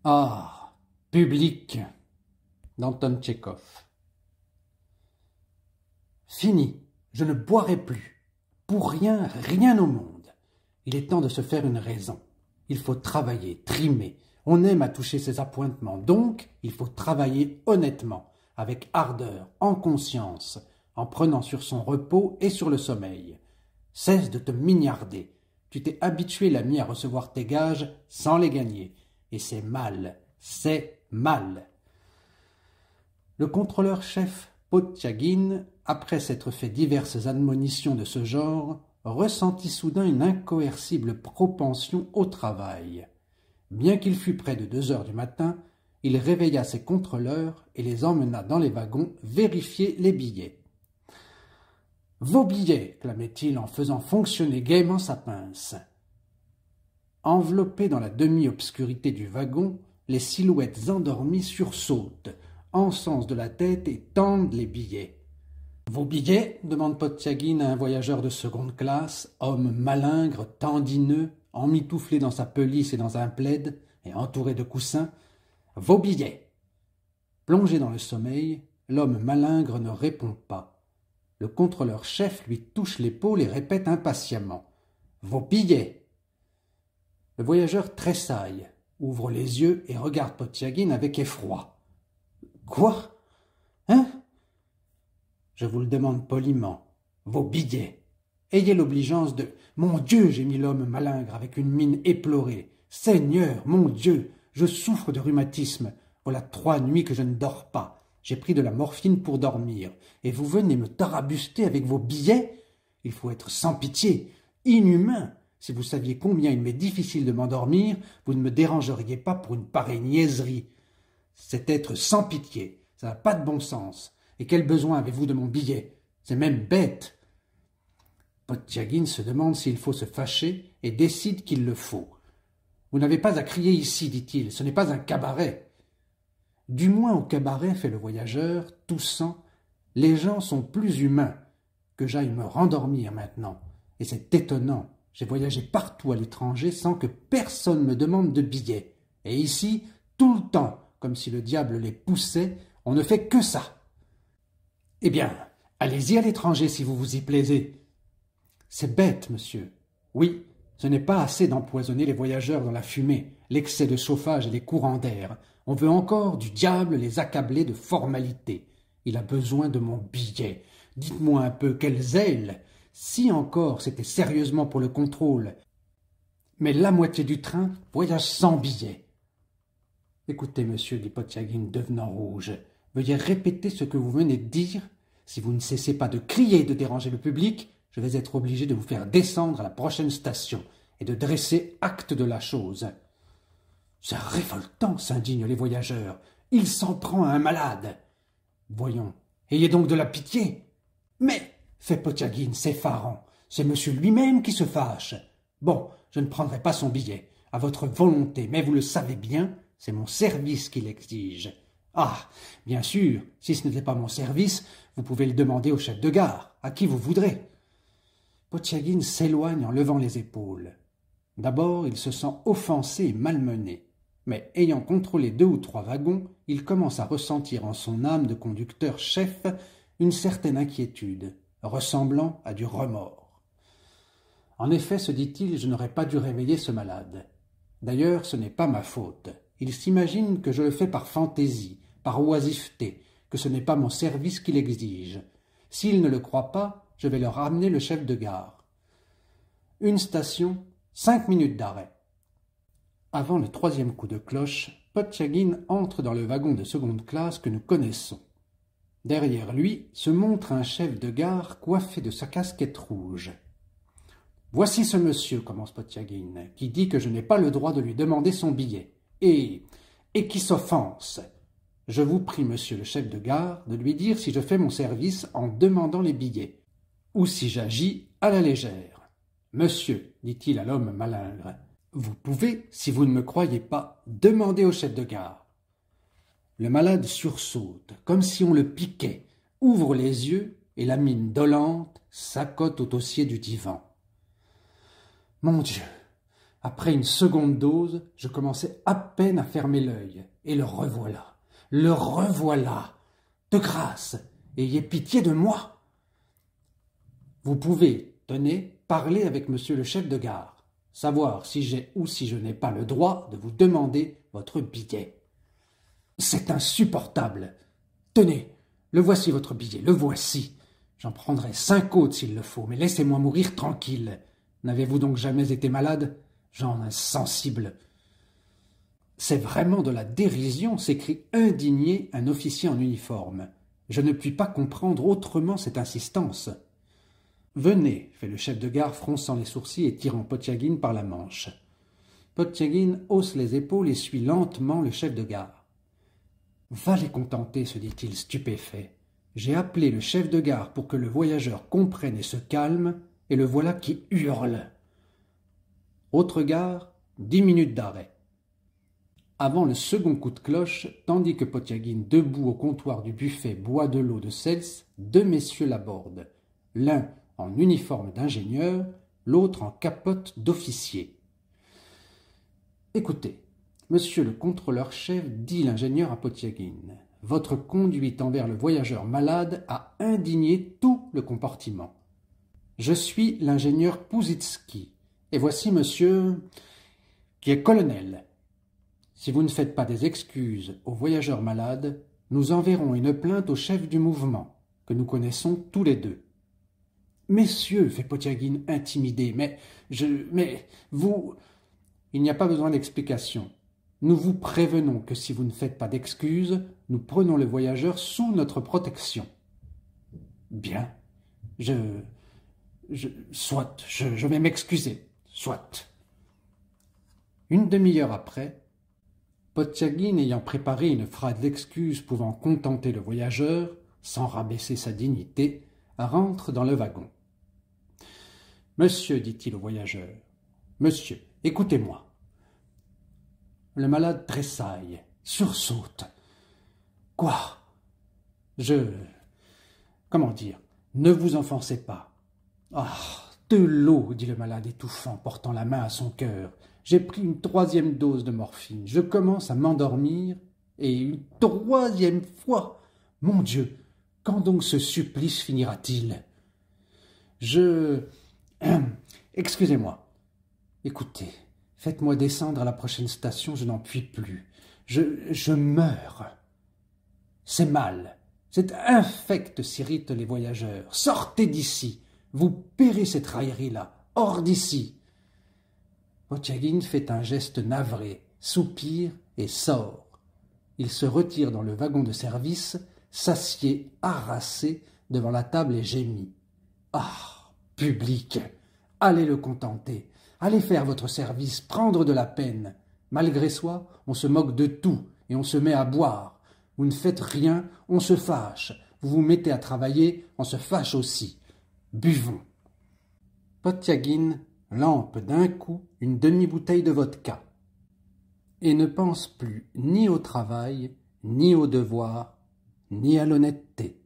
« Ah public d'Anton Tchekhov. Fini, je ne boirai plus. Pour rien, rien au monde. Il est temps de se faire une raison. Il faut travailler, trimer. On aime à toucher ses appointements, donc il faut travailler honnêtement, avec ardeur, en conscience, en prenant sur son repos et sur le sommeil. Cesse de te mignarder. Tu t'es habitué, l'ami, à recevoir tes gages sans les gagner. Et c'est mal, c'est mal. Le contrôleur-chef Potchagin, après s'être fait diverses admonitions de ce genre, ressentit soudain une incoercible propension au travail. Bien qu'il fût près de deux heures du matin, il réveilla ses contrôleurs et les emmena dans les wagons vérifier les billets. Vos billets, clamait-il en faisant fonctionner gaiement sa pince. Enveloppées dans la demi-obscurité du wagon, les silhouettes endormies sursautent, encensent de la tête et tendent les billets. Vos billets demande Potiaguine à un voyageur de seconde classe, homme malingre, tendineux, emmitouflé dans sa pelisse et dans un plaid, et entouré de coussins. Vos billets Plongé dans le sommeil, l'homme malingre ne répond pas. Le contrôleur-chef lui touche l'épaule et répète impatiemment Vos billets le voyageur tressaille, ouvre les yeux et regarde Potiagine avec effroi. Quoi Hein Je vous le demande poliment. Vos billets. Ayez l'obligeance de. Mon Dieu gémit l'homme malingre avec une mine éplorée. Seigneur, mon Dieu, je souffre de rhumatisme. Voilà trois nuits que je ne dors pas. J'ai pris de la morphine pour dormir. Et vous venez me tarabuster avec vos billets Il faut être sans pitié, inhumain. Si vous saviez combien il m'est difficile de m'endormir, vous ne me dérangeriez pas pour une pareille niaiserie. C'est être sans pitié, ça n'a pas de bon sens. Et quel besoin avez-vous de mon billet C'est même bête. Potiagin se demande s'il faut se fâcher et décide qu'il le faut. Vous n'avez pas à crier ici, dit-il, ce n'est pas un cabaret. Du moins au cabaret, fait le voyageur, toussant, les gens sont plus humains. Que j'aille me rendormir maintenant, et c'est étonnant. J'ai voyagé partout à l'étranger sans que personne me demande de billets. Et ici, tout le temps, comme si le diable les poussait, on ne fait que ça. Eh bien, allez-y à l'étranger si vous vous y plaisez. C'est bête, monsieur. Oui, ce n'est pas assez d'empoisonner les voyageurs dans la fumée, l'excès de chauffage et les courants d'air. On veut encore du diable les accabler de formalités. Il a besoin de mon billet. Dites-moi un peu quelles ailes si encore c'était sérieusement pour le contrôle. Mais la moitié du train voyage sans billets. Écoutez, monsieur, dit Potiaguine, devenant rouge, veuillez répéter ce que vous venez de dire. Si vous ne cessez pas de crier et de déranger le public, je vais être obligé de vous faire descendre à la prochaine station et de dresser acte de la chose. C'est révoltant, s'indignent les voyageurs. Il s'en prend à un malade. Voyons, ayez donc de la pitié. Mais « Fait Potchagine, c'est C'est monsieur lui-même qui se fâche. Bon, je ne prendrai pas son billet. À votre volonté, mais vous le savez bien, c'est mon service qui l'exige. Ah. Bien sûr, si ce n'était pas mon service, vous pouvez le demander au chef de gare, à qui vous voudrez. Potchagine s'éloigne en levant les épaules. D'abord, il se sent offensé et malmené, mais ayant contrôlé deux ou trois wagons, il commence à ressentir en son âme de conducteur chef une certaine inquiétude ressemblant à du remords. En effet, se dit-il, je n'aurais pas dû réveiller ce malade. D'ailleurs, ce n'est pas ma faute. Il s'imagine que je le fais par fantaisie, par oisiveté, que ce n'est pas mon service qu'il exige. S'il ne le croit pas, je vais leur ramener le chef de gare. Une station, cinq minutes d'arrêt. Avant le troisième coup de cloche, Potchagin entre dans le wagon de seconde classe que nous connaissons. Derrière lui se montre un chef de gare coiffé de sa casquette rouge. Voici ce monsieur, commence Potiaguine, qui dit que je n'ai pas le droit de lui demander son billet, et et qui s'offense. Je vous prie, monsieur le chef de gare, de lui dire si je fais mon service en demandant les billets, ou si j'agis à la légère. Monsieur, dit-il à l'homme malingre, vous pouvez, si vous ne me croyez pas, demander au chef de gare. Le malade sursaute, comme si on le piquait, ouvre les yeux et la mine dolente s'accote au dossier du divan. Mon Dieu Après une seconde dose, je commençais à peine à fermer l'œil, et le revoilà, le revoilà De grâce Ayez pitié de moi Vous pouvez, tenez, parler avec monsieur le chef de gare, savoir si j'ai ou si je n'ai pas le droit de vous demander votre billet. C'est insupportable. Tenez, le voici votre billet, le voici. J'en prendrai cinq autres s'il le faut, mais laissez-moi mourir tranquille. N'avez-vous donc jamais été malade Genre insensible. C'est vraiment de la dérision, s'écrie indigné un officier en uniforme. Je ne puis pas comprendre autrement cette insistance. Venez, fait le chef de gare, fronçant les sourcils et tirant Potiagine par la manche. Potiagine hausse les épaules et suit lentement le chef de gare. Va les contenter, se dit-il stupéfait. J'ai appelé le chef de gare pour que le voyageur comprenne et se calme, et le voilà qui hurle. Autre gare, dix minutes d'arrêt. Avant le second coup de cloche, tandis que Potiaguine, debout au comptoir du buffet, boit de l'eau de Cels, deux messieurs l'abordent, l'un en uniforme d'ingénieur, l'autre en capote d'officier. Écoutez, Monsieur le contrôleur-chef, dit l'ingénieur à Potiagin, « votre conduite envers le voyageur malade a indigné tout le compartiment. Je suis l'ingénieur Pouzitsky, et voici monsieur qui est colonel. Si vous ne faites pas des excuses au voyageur malade, nous enverrons une plainte au chef du mouvement, que nous connaissons tous les deux. Messieurs, fait Potiagin, intimidé, mais je. Mais vous. Il n'y a pas besoin d'explication. Nous vous prévenons que si vous ne faites pas d'excuses, nous prenons le voyageur sous notre protection. Bien, je. je soit, je, vais m'excuser, soit. Une demi-heure après, Potiagin ayant préparé une phrase d'excuse pouvant contenter le voyageur, sans rabaisser sa dignité, rentre dans le wagon. Monsieur, dit-il au voyageur, monsieur, écoutez-moi. Le malade tressaille, sursaute. Quoi Je. Comment dire Ne vous enfoncez pas. Ah De l'eau dit le malade étouffant, portant la main à son cœur. J'ai pris une troisième dose de morphine. Je commence à m'endormir. Et une troisième fois Mon Dieu Quand donc ce supplice finira-t-il Je. Excusez-moi. Écoutez, Faites-moi descendre à la prochaine station, je n'en puis plus. Je, meurs. C'est mal. C'est infect, s'irritent les voyageurs. Sortez d'ici. Vous paierez cette raillerie-là. Hors d'ici. Potiagine fait un geste navré, soupire et sort. Il se retire dans le wagon de service, s'assied harassé devant la table et gémit. Ah. Public. Allez le contenter. Allez faire votre service, prendre de la peine. Malgré soi, on se moque de tout et on se met à boire. Vous ne faites rien, on se fâche. Vous vous mettez à travailler, on se fâche aussi. Buvons. Potiagine lampe d'un coup une demi-bouteille de vodka et ne pense plus ni au travail, ni au devoir, ni à l'honnêteté.